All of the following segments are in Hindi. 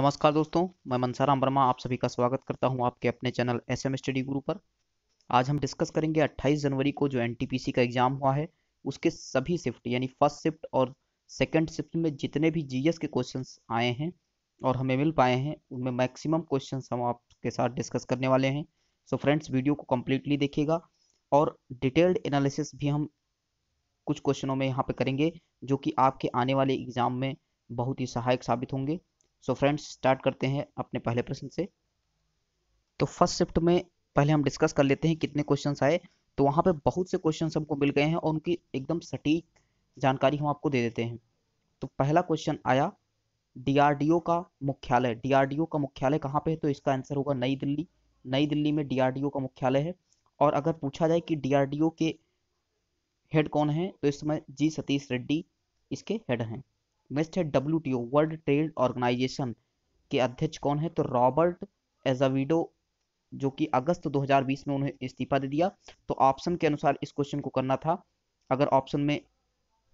नमस्कार दोस्तों मैं मनसाराम वर्मा आप सभी का स्वागत करता हूं आपके अपने चैनल एस एम स्टडी गुरु पर आज हम डिस्कस करेंगे 28 जनवरी को जो एन का एग्ज़ाम हुआ है उसके सभी शिफ्ट यानी फर्स्ट शिफ्ट और सेकंड शिफ्ट में जितने भी जी के क्वेश्चन आए हैं और हमें मिल पाए हैं उनमें मैक्सिमम क्वेश्चन हम आपके साथ डिस्कस करने वाले हैं सो फ्रेंड्स वीडियो को कम्प्लीटली देखिएगा और डिटेल्ड एनालिसिस भी हम कुछ क्वेश्चनों में यहाँ पे करेंगे जो कि आपके आने वाले एग्ज़ाम में बहुत ही सहायक साबित होंगे सो फ्रेंड्स स्टार्ट करते हैं अपने पहले प्रश्न से तो फर्स्ट शिफ्ट में पहले हम डिस्कस कर लेते हैं कितने क्वेश्चन आए तो वहाँ पे बहुत से क्वेश्चन हमको मिल गए हैं और उनकी एकदम सटीक जानकारी हम आपको दे देते हैं तो पहला क्वेश्चन आया डीआरडीओ का मुख्यालय डीआरडीओ का मुख्यालय कहाँ पे है तो इसका आंसर होगा नई दिल्ली नई दिल्ली में डीआरडीओ का मुख्यालय है और अगर पूछा जाए कि डीआरडीओ के हेड कौन है तो इस समय जी सतीश रेड्डी इसके हेड हैं नेक्स्ट है डब्ल्यू वर्ल्ड ट्रेड ऑर्गेनाइजेशन के अध्यक्ष कौन है तो रॉबर्ट एजाविडो जो कि अगस्त 2020 में उन्हें इस्तीफा दे दिया तो ऑप्शन के अनुसार इस क्वेश्चन को करना था अगर ऑप्शन में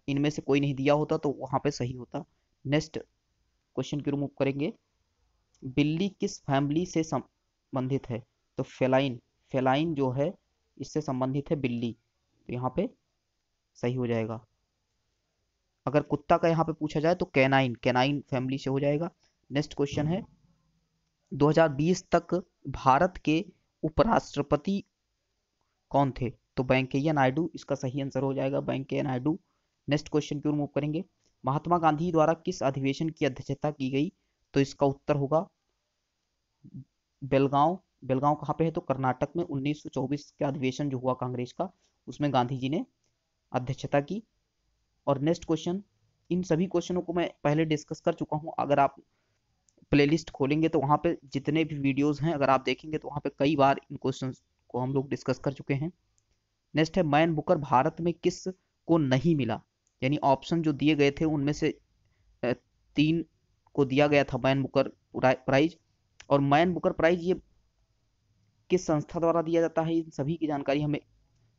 इनमें से कोई नहीं दिया होता तो वहां पे सही होता नेक्स्ट क्वेश्चन की रिमूव करेंगे बिल्ली किस फैमिली से संबंधित है तो फेलाइन फेलाइन जो है इससे संबंधित है बिल्ली तो यहाँ पे सही हो जाएगा अगर कुत्ता का यहाँ पे पूछा जाए तो कैनाइन कैनाइन फैमिली से हो जाएगा नेक्स्ट क्वेश्चन है 2020 तक भारत के उपराष्ट्रपति कौन थे तो वेंकैया नायडू इसका सही आंसर हो जाएगा वेंकैया नायडू नेक्स्ट क्वेश्चन की ओर मूव करेंगे महात्मा गांधी द्वारा किस अधिवेशन की अध्यक्षता की गई तो इसका उत्तर होगा बेलगांव बेलगांव कहाँ पे है तो कर्नाटक में 1924 के अधिवेशन जो हुआ कांग्रेस का उसमें गांधी जी ने अध्यक्षता की और नेक्स्ट क्वेश्चन इन सभी क्वेश्चनों को मैं पहले डिस्कस कर चुका हूँ अगर आप प्लेलिस्ट खोलेंगे तो वहाँ पे जितने भी वीडियोस हैं अगर आप देखेंगे तो वहाँ पे कई बार इन क्वेश्चन को हम लोग डिस्कस कर चुके हैं नेक्स्ट है मैन बुकर भारत में किस को नहीं मिला यानी ऑप्शन जो दिए गए थे उनमें से तीन को दिया गया था मैन बुकर प्राइज और मैन बुकर प्राइज ये किस संस्था द्वारा दिया जाता है इन सभी की जानकारी हमें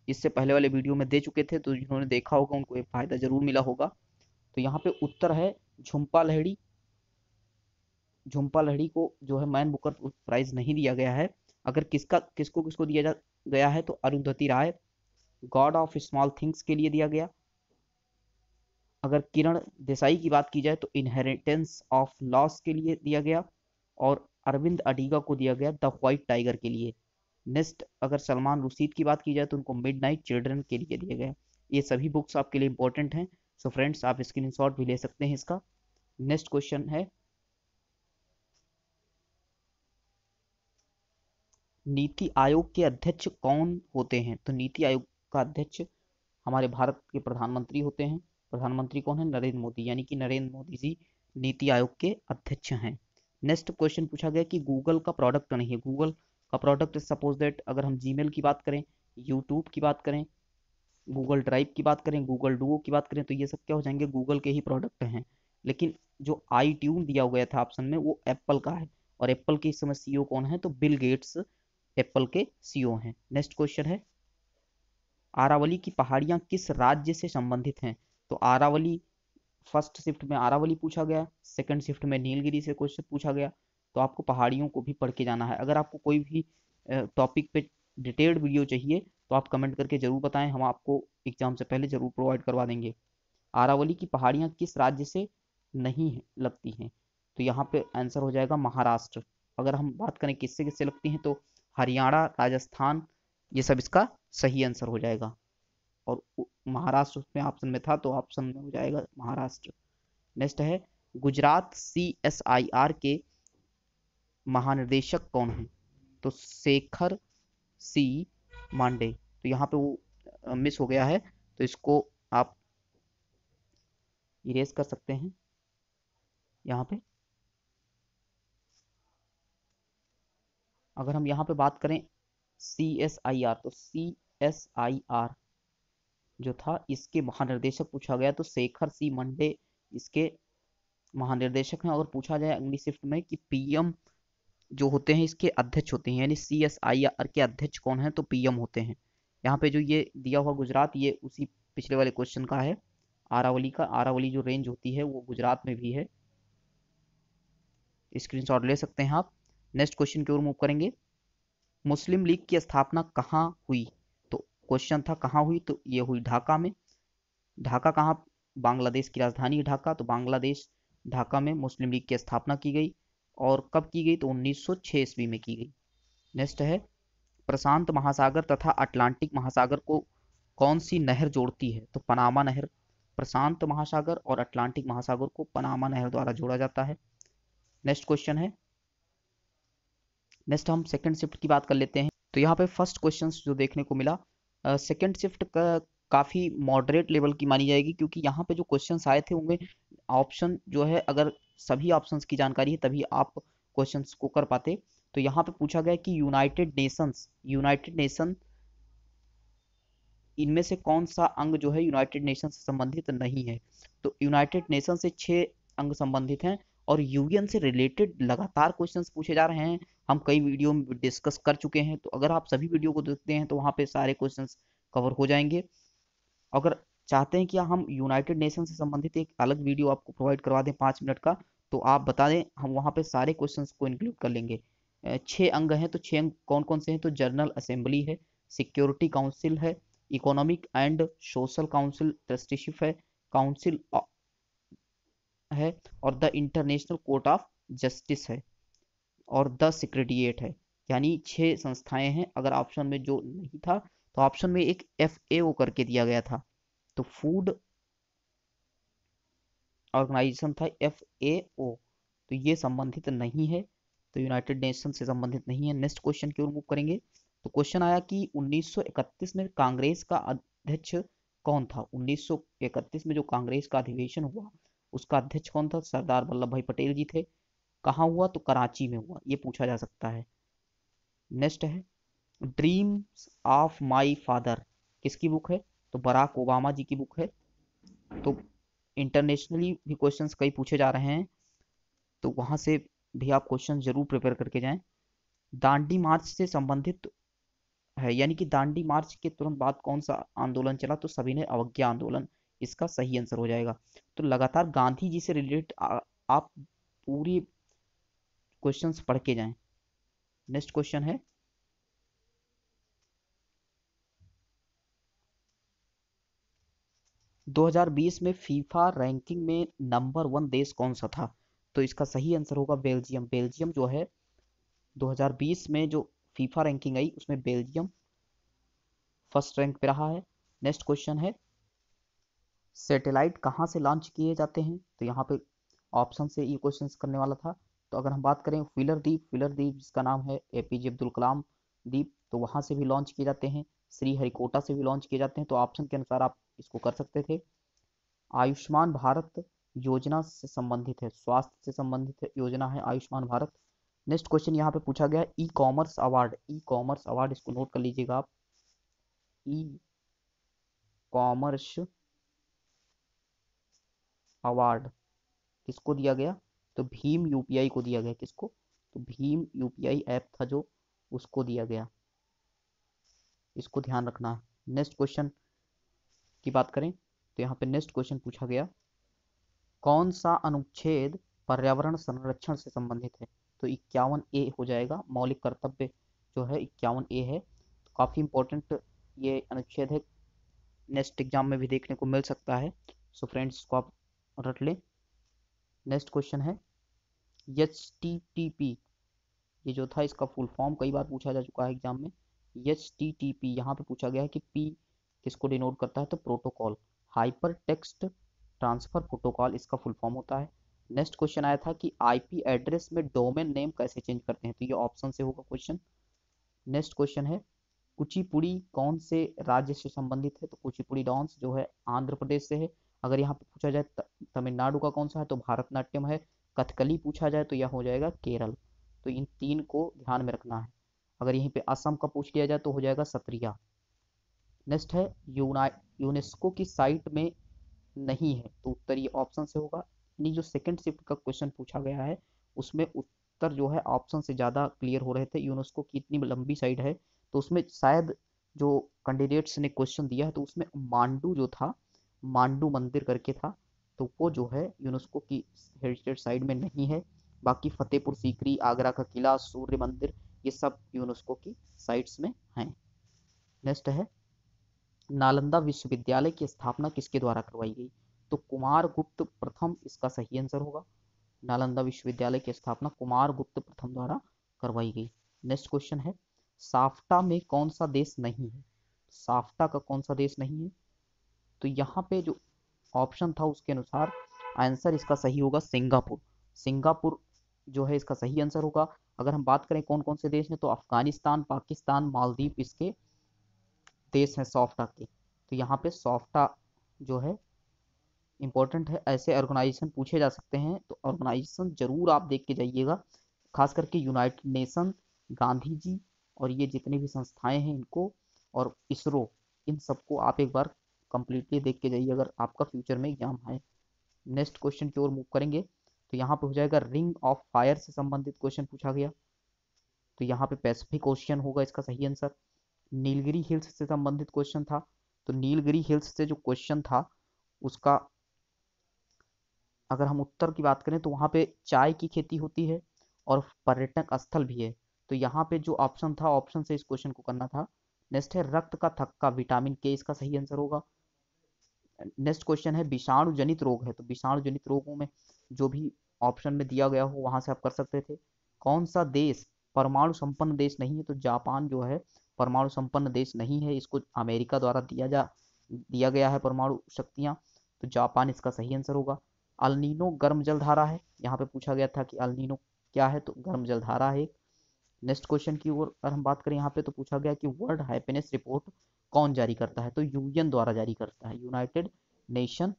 इससे पहले वाले वीडियो में दे चुके थे तो जिन्होंने देखा होगा उनको ये फायदा जरूर मिला होगा तो यहाँ पे उत्तर है झुम्पा लहड़ी झुम्पा लहड़ी को जो है मैन बुकर प्राइज नहीं दिया गया है अगर किसका किसको किसको दिया जा गया है तो Arundhati Roy God of Small Things के लिए दिया गया अगर किरण देसाई की बात की जाए तो इनहेरिटेंस ऑफ लॉस के लिए दिया गया और अरविंद अडीगा को दिया गया द व्हाइट टाइगर के लिए नेक्स्ट अगर सलमान रुशीद की बात की जाए तो उनको मिड नाइट चिल्ड्रन के लिए दिए गए ये सभी बुक्स आपके लिए इंपॉर्टेंट हैं सो फ्रेंड्स आप स्क्रीन भी ले सकते हैं इसका नेक्स्ट क्वेश्चन है नीति आयोग के अध्यक्ष कौन होते हैं तो नीति आयोग का अध्यक्ष हमारे भारत के प्रधानमंत्री होते हैं प्रधानमंत्री कौन है नरेंद्र मोदी यानी कि नरेंद्र मोदी जी नीति आयोग के अध्यक्ष हैं नेक्स्ट क्वेश्चन पूछा गया कि गूगल का प्रोडक्ट नहीं है गूगल का प्रोडक्ट सपोज दैट अगर हम जीमेल की बात करें यूट्यूब की बात करें गूगल ड्राइव की बात करें गूगल डुओ की बात करें तो ये सब क्या हो जाएंगे गूगल के ही प्रोडक्ट हैं लेकिन जो आई ट्यून दिया गया था ऑप्शन में वो एप्पल का है और एप्पल के इस समय सीईओ e कौन है तो बिल गेट्स एप्पल के सीईओ e हैं नेक्स्ट क्वेश्चन है आरावली की पहाड़ियाँ किस राज्य से संबंधित हैं तो आरावली फर्स्ट शिफ्ट में आरावली पूछा गया सेकंड शिफ्ट में नीलगिरी से क्वेश्चन पूछा गया तो आपको पहाड़ियों को भी पढ़ के जाना है अगर आपको कोई भी टॉपिक पे डिटेल्ड वीडियो चाहिए तो आप कमेंट करके ज़रूर बताएं हम आपको एग्जाम से पहले ज़रूर प्रोवाइड करवा देंगे आरावली की पहाड़ियाँ किस राज्य से नहीं लगती हैं तो यहाँ पे आंसर हो जाएगा महाराष्ट्र अगर हम बात करें किससे किससे लगती हैं तो हरियाणा राजस्थान ये सब इसका सही आंसर हो जाएगा और महाराष्ट्र उसमें ऑप्शन में था तो ऑप्शन में हो जाएगा महाराष्ट्र नेक्स्ट है Gujarat C S I R के महानिर्देशक कौन है तो शेखर सी मांडे तो यहाँ पे वो मिस हो गया है तो इसको आप इरेज कर सकते हैं यहाँ पे अगर हम यहाँ पे बात करें सी एस आई आर तो सी एस आई आर जो था इसके महानिर्देशक पूछा गया तो शेखर सी मंडे इसके महानिर्देशक हैं और पूछा जाए अगली शिफ्ट में कि पीएम जो होते हैं इसके अध्यक्ष होते हैं यानी सी एस आई आर के अध्यक्ष कौन है तो पीएम होते हैं यहाँ पे जो ये दिया हुआ गुजरात ये उसी पिछले वाले क्वेश्चन का है आरावली का आरावली जो रेंज होती है वो गुजरात में भी है स्क्रीनशॉट ले सकते हैं आप नेक्स्ट क्वेश्चन की ओर मूव करेंगे मुस्लिम लीग की स्थापना कहाँ हुई तो क्वेश्चन था कहाँ हुई तो ये हुई ढाका में ढाका कहाँ बांग्लादेश की राजधानी ढाका तो बांग्लादेश ढाका में मुस्लिम लीग की स्थापना की गई और कब की गई तो 1906 ईस्वी में की गई नेक्स्ट है प्रशांत महासागर तथा अटलांटिक महासागर को कौन सी नहर जोड़ती है तो पनामा नहर प्रशांत महासागर और अटलांटिक महासागर को पनामा नहर द्वारा जोड़ा जाता है नेक्स्ट क्वेश्चन है नेक्स्ट हम सेकंड शिफ्ट की बात कर लेते हैं तो यहाँ पे फर्स्ट क्वेश्चन जो देखने को मिला सेकंड uh, शिफ्ट का काफ़ी मॉडरेट लेवल की मानी जाएगी क्योंकि यहाँ पे जो क्वेश्चन आए थे उनमें ऑप्शन जो है अगर सभी ऑप्शंस की जानकारी है तभी आप क्वेश्चन को कर पाते तो यहाँ पे पूछा गया कि यूनाइटेड नेशंस यूनाइटेड नेशन इनमें से कौन सा अंग जो है यूनाइटेड नेशन से संबंधित नहीं है तो यूनाइटेड नेशन से छह अंग संबंधित हैं और यूएन से रिलेटेड लगातार क्वेश्चन पूछे जा रहे हैं हम कई वीडियो में डिस्कस कर चुके हैं तो अगर आप सभी वीडियो को देखते हैं तो वहाँ पे सारे क्वेश्चन कवर हो जाएंगे अगर चाहते हैं कि हम यूनाइटेड नेशन से संबंधित एक अलग वीडियो आपको प्रोवाइड करवा दें पाँच मिनट का तो आप बता दें हम वहाँ पे सारे क्वेश्चन को इंक्लूड कर लेंगे छः अंग हैं तो छः अंग कौन कौन से हैं तो जनरल असेंबली है सिक्योरिटी काउंसिल है Economic and Social Council Trusteeship है काउंसिल है और the International Court of Justice है और द सेक्रेटरिएट है यानी छः संस्थाएं हैं अगर ऑप्शन में जो नहीं था तो ऑप्शन में एक एफ ए ओ करके दिया गया था तो फूड ऑर्गेनाइजेशन था एफ ए ओ तो ये संबंधित नहीं है तो यूनाइटेड नेशन से संबंधित नहीं है नेक्स्ट क्वेश्चन की ओर मूव करेंगे तो क्वेश्चन आया कि 1931 में कांग्रेस का अध्यक्ष कौन था 1931 में जो कांग्रेस का अधिवेशन हुआ उसका अध्यक्ष कौन था सरदार वल्लभ भाई पटेल जी थे कहाँ हुआ तो कराची में हुआ ये पूछा जा सकता है नेक्स्ट है ड्रीम्स ऑफ माई फादर किसकी बुक है तो बराक ओबामा जी की बुक है तो इंटरनेशनली भी क्वेश्चंस कई पूछे जा रहे हैं तो वहाँ से भी आप क्वेश्चन जरूर प्रिपेयर करके जाएं दांडी मार्च से संबंधित है यानी कि दांडी मार्च के तुरंत बाद कौन सा आंदोलन चला तो सभी ने अवज्ञा आंदोलन इसका सही आंसर हो जाएगा तो लगातार गांधी जी से रिलेटेड आप पूरी क्वेश्चंस पढ़ के जाएं नेक्स्ट क्वेश्चन है 2020 में फीफा रैंकिंग में नंबर वन देश कौन सा था तो इसका सही आंसर होगा बेल्जियम बेल्जियम जो है 2020 में जो फीफा रैंकिंग आई उसमें बेल्जियम फर्स्ट रैंक पे रहा है नेक्स्ट क्वेश्चन है सैटेलाइट कहाँ से लॉन्च किए जाते हैं तो यहाँ पे ऑप्शन से ये क्वेश्चन करने वाला था तो अगर हम बात करें फिलर द्वीप फिलर द्वीप जिसका नाम है ए पी जे अब्दुल कलाम द्वीप तो वहाँ से भी लॉन्च किए जाते हैं श्री हरिकोटा से भी लॉन्च किए जाते हैं तो ऑप्शन के अनुसार आप इसको कर सकते थे आयुष्मान भारत योजना से संबंधित है स्वास्थ्य से संबंधित योजना है आयुष्मान भारत नेक्स्ट क्वेश्चन यहाँ पे पूछा गया e commerce award e commerce award इसको नोट कर लीजिएगा आप ई कॉमर्स अवार्ड किसको दिया गया तो भीम यूपीआई को दिया गया किसको तो भीम यूपीआई ऐप था जो उसको दिया गया इसको ध्यान रखना है नेक्स्ट क्वेश्चन की बात करें तो यहाँ पे नेक्स्ट क्वेश्चन पूछा गया कौन सा अनुच्छेद पर्यावरण संरक्षण से संबंधित है तो इक्यावन ए हो जाएगा मौलिक कर्तव्य जो है इक्यावन ए है तो काफ़ी इंपॉर्टेंट ये अनुच्छेद है नेक्स्ट एग्जाम में भी देखने को मिल सकता है सो फ्रेंड्स को आप रट लें नेक्स्ट क्वेश्चन है एच टी टी पी ये जो था इसका फुल फॉर्म कई बार पूछा जा चुका है एग्जाम में एच टी टी पी यहाँ पे पूछा गया है कि पी किसको डिनोट करता है तो protocol hypertext transfer protocol इसका फुल फॉर्म होता है नेक्स्ट क्वेश्चन आया था कि आईपी एड्रेस में डोमेन नेम कैसे चेंज करते हैं तो ये ऑप्शन से होगा क्वेश्चन नेक्स्ट क्वेश्चन है कुचिपुड़ी कौन से राज्य से संबंधित है तो कुचिपुड़ी डांस जो है आंध्र प्रदेश से है अगर यहाँ पे पूछा जाए तमिलनाडु का कौन सा है तो भारतनाट्यम है कथकली पूछा जाए तो यह हो जाएगा केरल तो इन तीन को ध्यान में रखना है अगर यहीं पे असम का पूछ लिया जाए तो हो जाएगा सत्रिया नेक्स्ट है यूनेस्को की साइट में नहीं है तो उत्तर ये ऑप्शन से होगा यानी जो सेकंड शिफ्ट का क्वेश्चन पूछा गया है उसमें उत्तर जो है ऑप्शन से ज़्यादा क्लियर हो रहे थे यूनेस्को की इतनी लंबी साइट है तो उसमें शायद जो कैंडिडेट्स ने क्वेश्चन दिया है तो उसमें मांडू जो था मांडू मंदिर करके था तो वो जो है यूनेस्को की हेरिटेज साइड में नहीं है बाकी फतेहपुर सीकरी आगरा का किला सूर्य मंदिर ये सब यूनेस्को की साइट्स में हैं नेक्स्ट है नालंदा विश्वविद्यालय की स्थापना किसके द्वारा करवाई गई तो कुमार गुप्त प्रथम इसका सही आंसर होगा नालंदा विश्वविद्यालय की स्थापना कुमार गुप्त प्रथम द्वारा करवाई गई नेक्स्ट क्वेश्चन है साफ्टा में कौन सा देश नहीं है साफ्टा का कौन सा देश नहीं है तो यहाँ पे जो ऑप्शन था उसके अनुसार आंसर इसका सही होगा सिंगापुर सिंगापुर जो है इसका सही आंसर होगा अगर हम बात करें कौन कौन से देश हैं तो अफगानिस्तान पाकिस्तान मालदीव इसके देश हैं सॉफ्टा के तो यहाँ पे सॉफ्टा जो है इम्पोर्टेंट है ऐसे ऑर्गेनाइजेशन पूछे जा सकते हैं तो ऑर्गेनाइजेशन जरूर आप देख के जाइएगा खास करके यूनाइटेड नेशन गांधी जी और ये जितने भी संस्थाएं हैं इनको और इसरो इन सबको आप एक बार कंप्लीटली देख के जाइए अगर आपका फ्यूचर में एग्जाम है नेक्स्ट क्वेश्चन की ओर मूव करेंगे तो यहाँ पे हो जाएगा रिंग ऑफ फायर से संबंधित क्वेश्चन पूछा गया तो यहाँ पे पैसिफिक ओशियन होगा इसका सही आंसर नीलगिरी हिल्स से संबंधित क्वेश्चन था तो नीलगिरी हिल्स से जो क्वेश्चन था उसका अगर हम उत्तर की बात करें तो वहाँ पे चाय की खेती होती है और पर्यटक स्थल भी है तो यहाँ पे जो ऑप्शन था ऑप्शन से इस क्वेश्चन को करना था नेक्स्ट है रक्त का थक्का विटामिन के इसका सही आंसर होगा नेक्स्ट क्वेश्चन है विषाणु जनित रोग है तो विषाणु जनित रोगों में जो भी ऑप्शन में दिया गया हो वहां से आप कर सकते थे कौन सा देश परमाणु संपन्न देश नहीं है तो जापान जो है परमाणु संपन्न देश नहीं है इसको अमेरिका द्वारा दिया जा दिया गया है परमाणु शक्तियाँ तो जापान इसका सही आंसर होगा अलनीनो गर्म जलधारा है यहाँ पे पूछा गया था कि अलनीनो क्या है तो गर्म जलधारा है नेक्स्ट क्वेश्चन की ओर अगर हम बात करें यहाँ पे तो पूछा गया कि वर्ल्ड हैप्पीनेस रिपोर्ट कौन जारी करता है तो यूएन द्वारा जारी करता है यूनाइटेड नेशन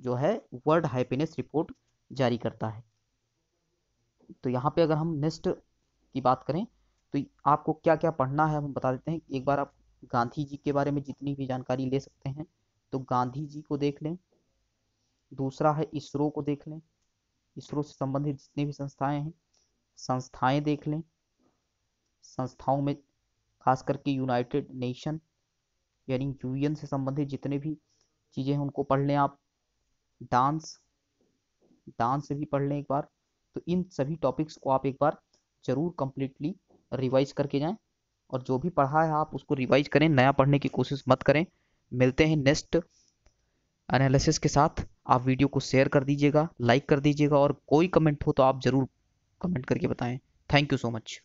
जो है वर्ल्ड हैप्पीनेस रिपोर्ट जारी करता है तो यहाँ पे अगर हम नेक्स्ट की बात करें तो आपको क्या क्या पढ़ना है हम बता देते हैं एक बार आप गांधी जी के बारे में जितनी भी जानकारी ले सकते हैं तो गांधी जी को देख लें दूसरा है इसरो को देख लें इसरो से संबंधित जितनी भी संस्थाएं हैं संस्थाएं देख लें संस्थाओं में खास करके यूनाइटेड नेशन यानी यूएन से संबंधित जितने भी चीज़ें हैं उनको पढ़ लें आप डांस डांस से भी पढ़ लें एक बार तो इन सभी टॉपिक्स को आप एक बार जरूर कंप्लीटली रिवाइज करके जाएं और जो भी पढ़ा है आप उसको रिवाइज करें नया पढ़ने की कोशिश मत करें मिलते हैं नेक्स्ट एनालिसिस के साथ आप वीडियो को शेयर कर दीजिएगा लाइक कर दीजिएगा और कोई कमेंट हो तो आप ज़रूर कमेंट करके बताएं थैंक यू सो मच